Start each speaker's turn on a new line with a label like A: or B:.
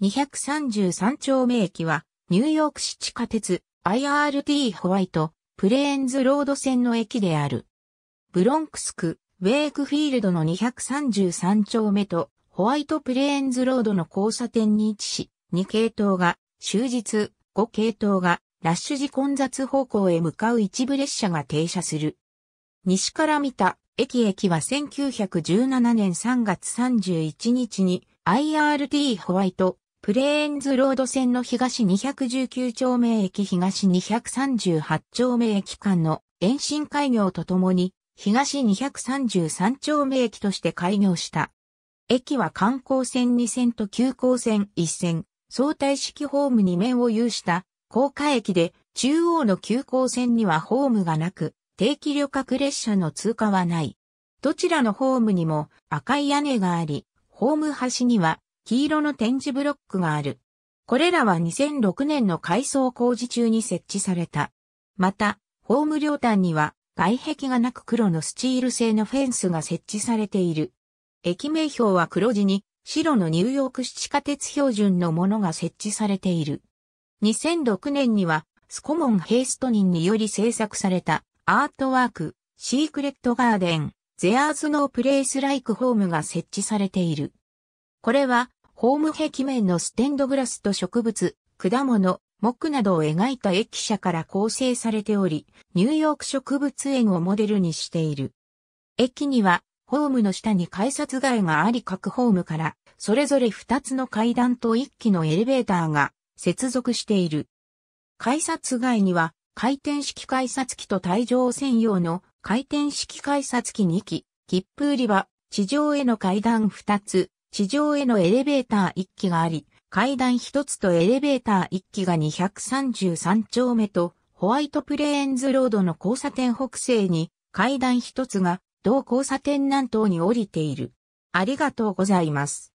A: 233丁目駅は、ニューヨーク市地下鉄 IRT ホワイト、プレーンズロード線の駅である。ブロンクス区、ウェイクフィールドの233丁目と、ホワイトプレーンズロードの交差点に位置し、2系統が、終日、5系統が、ラッシュ時混雑方向へ向かう一部列車が停車する。西から見た、駅駅は1917年3月31日に、IRT ホワイト、プレーンズロード線の東219丁目駅東238丁目駅間の延伸開業とともに東233丁目駅として開業した。駅は観光線2線と急行線1線、相対式ホーム2面を有した高架駅で中央の急行線にはホームがなく定期旅客列車の通過はない。どちらのホームにも赤い屋根があり、ホーム端には黄色の展示ブロックがある。これらは2006年の改装工事中に設置された。また、ホーム両端には外壁がなく黒のスチール製のフェンスが設置されている。駅名標は黒地に白のニューヨーク市地下鉄標準のものが設置されている。2006年にはスコモン・ヘイストニンにより制作されたアートワーク、シークレットガーデン、ゼアーズノープレイスライクホームが設置されている。これは、ホーム壁面のステンドグラスと植物、果物、木などを描いた駅舎から構成されており、ニューヨーク植物園をモデルにしている。駅には、ホームの下に改札街があり各ホームから、それぞれ2つの階段と1機のエレベーターが接続している。改札街には、回転式改札機と退場専用の回転式改札機2機、切符売り場、地上への階段2つ、地上へのエレベーター1機があり、階段1つとエレベーター1機が233丁目と、ホワイトプレーンズロードの交差点北西に、階段1つが、同交差点南東に降りている。ありがとうございます。